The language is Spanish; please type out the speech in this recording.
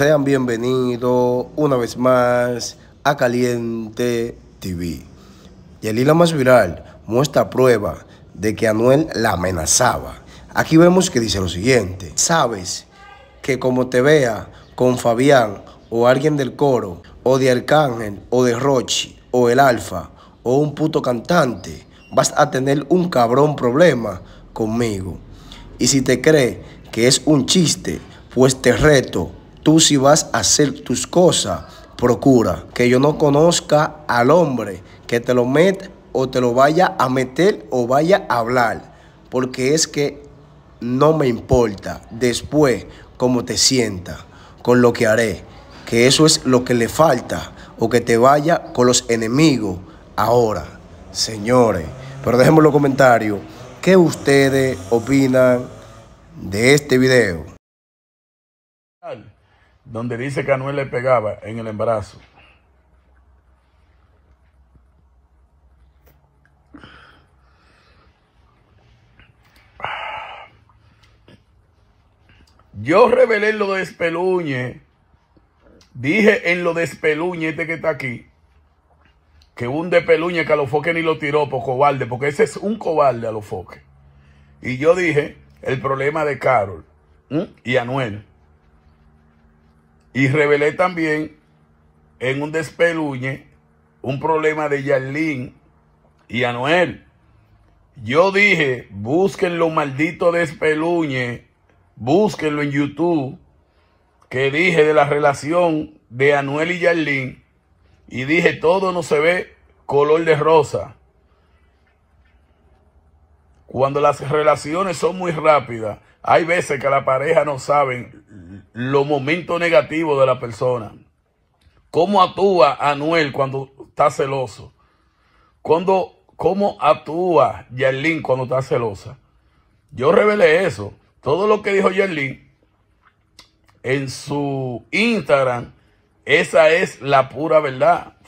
Sean bienvenidos una vez más a Caliente TV. Y el hilo más viral muestra prueba de que Anuel la amenazaba. Aquí vemos que dice lo siguiente. Sabes que como te vea con Fabián o alguien del coro o de Arcángel o de Rochi o el Alfa o un puto cantante, vas a tener un cabrón problema conmigo. Y si te cree que es un chiste, pues te reto tú si vas a hacer tus cosas, procura que yo no conozca al hombre que te lo mete o te lo vaya a meter o vaya a hablar, porque es que no me importa después cómo te sienta con lo que haré, que eso es lo que le falta o que te vaya con los enemigos ahora. Señores, pero dejemos los comentarios qué ustedes opinan de este video donde dice que Anuel le pegaba en el embarazo. Yo revelé lo de Espeluñe. Dije en lo de Espeluñe, este que está aquí, que un de Peluñe que a los foques ni lo tiró por cobarde, porque ese es un cobarde a los foques. Y yo dije el problema de Carol y Anuel. Y revelé también en un despeluñe un problema de Yarlín y Anuel. Yo dije, busquen lo maldito despeluñe, búsquenlo en YouTube, que dije de la relación de Anuel y Yarlín. Y dije, todo no se ve color de rosa. Cuando las relaciones son muy rápidas, hay veces que la pareja no saben los momentos negativos de la persona. ¿Cómo actúa Anuel cuando está celoso? cuando ¿Cómo actúa Yerlin cuando está celosa? Yo revelé eso. Todo lo que dijo Yerlin en su Instagram, esa es la pura verdad.